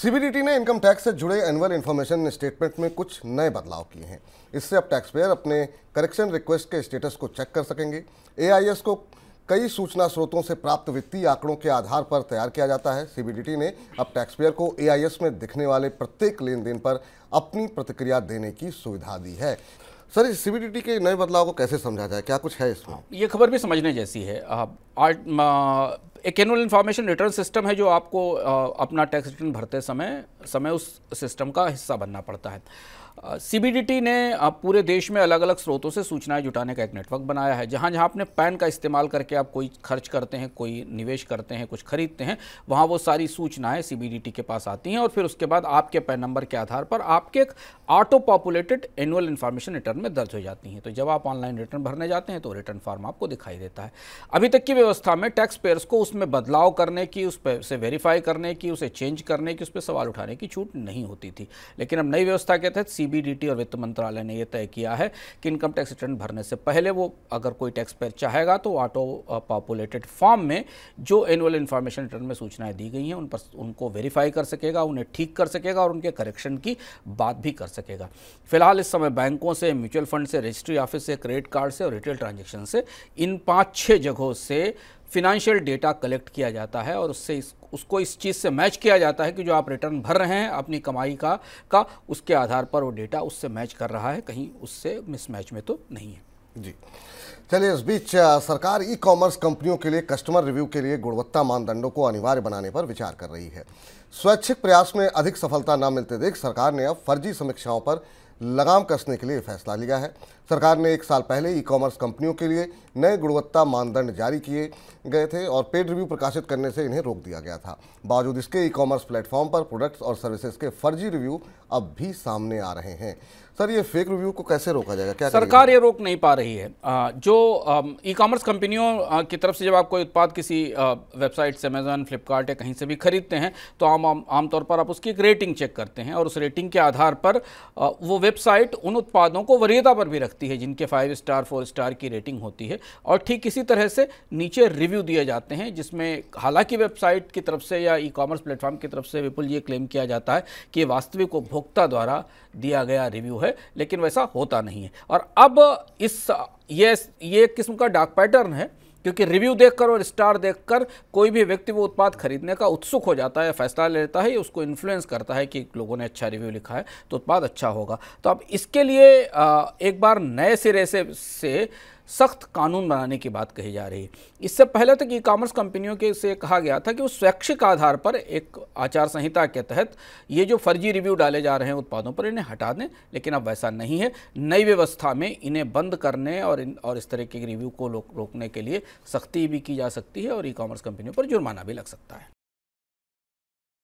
CBDT ने income tax से जुड़े एनुअल इन्फॉर्मेशन स्टेटमेंट में कुछ नए बदलाव किए हैं इससे अब टैक्सपेयर अपने करेक्शन रिक्वेस्ट के स्टेटस को चेक कर सकेंगे एआईएस को कई सूचना स्रोतों से प्राप्त वित्तीय आंकड़ों के आधार पर तैयार किया जाता है सीबीडीटी ने अब टैक्सपेयर को एआईएस में दिखने वाले प्रत्येक लेन देन पर अपनी प्रतिक्रिया देने की सुविधा दी है सर इस सीबीडीटी के नए बदलाव को कैसे समझा जाए क्या कुछ है इसमें ये खबर भी समझने जैसी है एक एनुअल इन्फॉर्मेशन रिटर्न सिस्टम है जो आपको अपना टैक्स रिटर्न भरते समय समय उस सिस्टम का हिस्सा बनना पड़ता है सीबीडीटी ने पूरे देश में अलग अलग स्रोतों से सूचनाएं जुटाने का एक नेटवर्क बनाया है जहाँ जहाँ अपने पैन का इस्तेमाल करके आप कोई खर्च करते हैं कोई निवेश करते हैं कुछ खरीदते हैं वहाँ वो सारी सूचनाएं सीबीडीटी के पास आती हैं और फिर उसके बाद आपके पैन नंबर के आधार पर आपके एक auto populated annual information return में दर्ज हो जाती हैं तो जब आप ऑनलाइन रिटर्न भरने जाते हैं तो रिटर्न फॉर्म आपको दिखाई देता है अभी तक की व्यवस्था में टैक्स पेयर्स को उस उसमें बदलाव करने की उस पर उसे वेरीफाई करने की उसे चेंज करने की उस पर सवाल उठाने की छूट नहीं होती थी लेकिन अब नई व्यवस्था के तहत सीबीडीटी और वित्त मंत्रालय ने यह तय किया है कि इनकम टैक्स रिटर्न भरने से पहले वो अगर कोई टैक्स पेयर चाहेगा तो ऑटो पॉपुलेटेड फॉर्म में जो एनुअल इन्फॉर्मेशन रिटर्न में सूचनाएं दी गई हैं उन पर उनको वेरीफाई कर सकेगा उन्हें ठीक कर सकेगा और उनके करेक्शन की बात भी कर सकेगा फिलहाल इस समय बैंकों से म्यूचुअल फंड से रजिस्ट्री ऑफिस से क्रेडिट कार्ड से और रिटेल ट्रांजेक्शन से इन पाँच छः जगहों से फिनंशियल डेटा कलेक्ट किया जाता है और उससे इस उसको इस चीज़ से मैच किया जाता है कि जो आप रिटर्न भर रहे हैं अपनी कमाई का का उसके आधार पर वो डेटा उससे मैच कर रहा है कहीं उससे मिसमैच में तो नहीं है जी चलिए इस बीच सरकार ई कॉमर्स कंपनियों के लिए कस्टमर रिव्यू के लिए गुणवत्ता मानदंडों को अनिवार्य बनाने पर विचार कर रही है स्वैच्छिक प्रयास में अधिक सफलता न मिलते देख सरकार ने अब फर्जी समीक्षाओं पर लगाम कसने के लिए फैसला लिया है सरकार ने एक साल पहले ई कॉमर्स कंपनियों के लिए नए गुणवत्ता मानदंड जारी किए गए थे और पेड रिव्यू प्रकाशित करने से इन्हें रोक दिया गया था बावजूद इसके ई कॉमर्स प्लेटफॉर्म पर प्रोडक्ट्स और सर्विसेज के फर्जी रिव्यू अब भी सामने आ रहे हैं सर ये फेक रिव्यू को कैसे रोका जाएगा क्या सरकार ये रोक नहीं पा रही है जो ई कॉमर्स कंपनियों की तरफ से जब आप कोई उत्पाद किसी वेबसाइट से अमेजन फ्लिपकार्ट या कहीं से भी खरीदते हैं तो आम आमतौर पर आप उसकी एक रेटिंग चेक करते हैं और उस रेटिंग के आधार पर वो वेबसाइट उन उत्पादों को वरीयता पर भी रखती है जिनके फाइव स्टार फोर स्टार की रेटिंग होती है और ठीक इसी तरह से नीचे रिव्यू दिए जाते हैं जिसमें हालांकि वेबसाइट की तरफ से या ई कॉमर्स प्लेटफॉर्म की तरफ से विपुल ये क्लेम किया जाता है कि वास्तविक उपभोक्ता द्वारा दिया गया रिव्यू है लेकिन वैसा होता नहीं है और अब इस ये ये किस्म का डाक पैटर्न है क्योंकि रिव्यू देखकर और स्टार देखकर कोई भी व्यक्ति वो उत्पाद खरीदने का उत्सुक हो जाता है फैसला लेता है उसको इन्फ्लुएंस करता है कि लोगों ने अच्छा रिव्यू लिखा है तो उत्पाद अच्छा होगा तो अब इसके लिए एक बार नए सिरे से, से सख्त कानून बनाने की बात कही जा रही है इससे पहले तक ई कॉमर्स कंपनियों के से कहा गया था कि वो स्वैच्छिक आधार पर एक आचार संहिता के तहत ये जो फर्जी रिव्यू डाले जा रहे हैं उत्पादों पर इन्हें हटा दें लेकिन अब वैसा नहीं है नई व्यवस्था में इन्हें बंद करने और इन और इस तरह के रिव्यू को रोकने के लिए सख्ती भी की जा सकती है और ई कॉमर्स कंपनियों पर जुर्माना भी लग सकता है